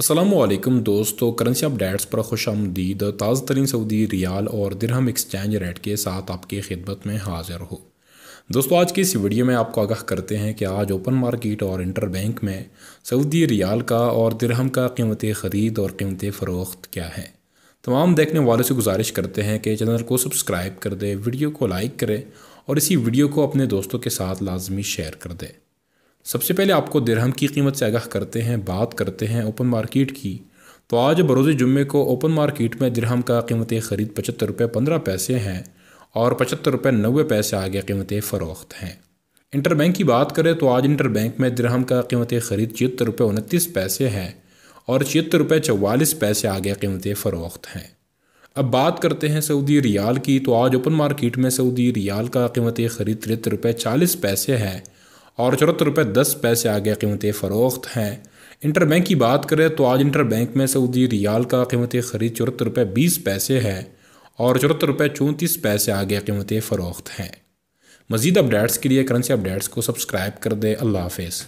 असलम दोस्तों currency updates पर खुश आमदीद ताज़ तरीन सऊदी रियाल और दिरहम एक्सचेंज रेट के साथ आपकी खिदमत में हाजिर हो दोस्तों आज की इस वीडियो में आपको आगाह करते हैं कि आज ओपन मार्केट और इंटर बैंक में सऊदी रियाल का और दिरहम का कीमत ख़रीद और कीमत फ़रोख्त क्या है तमाम देखने वालों से गुजारिश करते हैं कि चैनल को सब्सक्राइब कर दें वीडियो को लाइक करें और इसी वीडियो को अपने दोस्तों के साथ लाजमी शेयर कर दें सबसे पहले आपको दिरहम की कीमत से आगाह करते हैं बात करते हैं ओपन मार्केट की तो आज बरोज़ जुम्मे को ओपन मार्केट में दिरहम का कीमत ख़रीद पचहत्तर रुपये पंद्रह पैसे हैं और पचहत्तर रुपये नबे पैसे आगे कीमत फ़रोख्त हैं इंटर बैंक की बात करें तो आज इंटर बैंक में दिरहम का कीमत ख़रीद छिहत्तर रुपये उनतीस पैसे हैं और छिहत्तर रुपये चवालीस पैसे आगे कीमत फ़रोख्त हैं अब बात करते हैं सऊदी रियाल की तो आज ओपन मार्केट में सऊदी रियाल का कीमत ख़रीद तिहत्तर रुपये चालीस पैसे है और चौहत्तर रुपये दस पैसे आगे कीमतें फ़रोख्त हैं इंटर बैंक की बात करें तो आज इंटर बैंक में सऊदी रियाल का कीमत खरीद चौहत्तर रुपये बीस पैसे है और चौहत्तर रुपये चौंतीस पैसे आगे कीमतें फ़रोख्त हैं मजीद अपडेट्स के लिए करंसी अपडेट्स को सब्सक्राइब कर दें अल्लाह हाफिज़